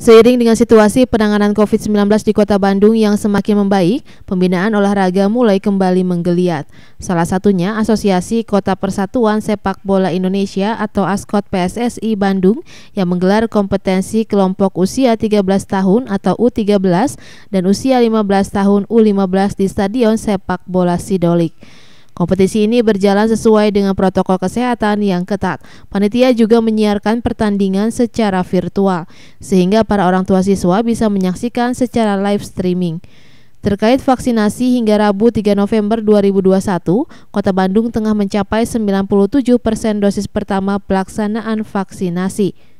Seiring dengan situasi penanganan COVID-19 di Kota Bandung yang semakin membaik, pembinaan olahraga mulai kembali menggeliat. Salah satunya Asosiasi Kota Persatuan Sepak Bola Indonesia atau ASKOT PSSI Bandung yang menggelar kompetensi kelompok usia 13 tahun atau U13 dan usia 15 tahun U15 di Stadion Sepak Bola Sidolik. Kompetisi ini berjalan sesuai dengan protokol kesehatan yang ketat. Panitia juga menyiarkan pertandingan secara virtual, sehingga para orang tua siswa bisa menyaksikan secara live streaming. Terkait vaksinasi hingga Rabu 3 November 2021, Kota Bandung tengah mencapai 97 persen dosis pertama pelaksanaan vaksinasi.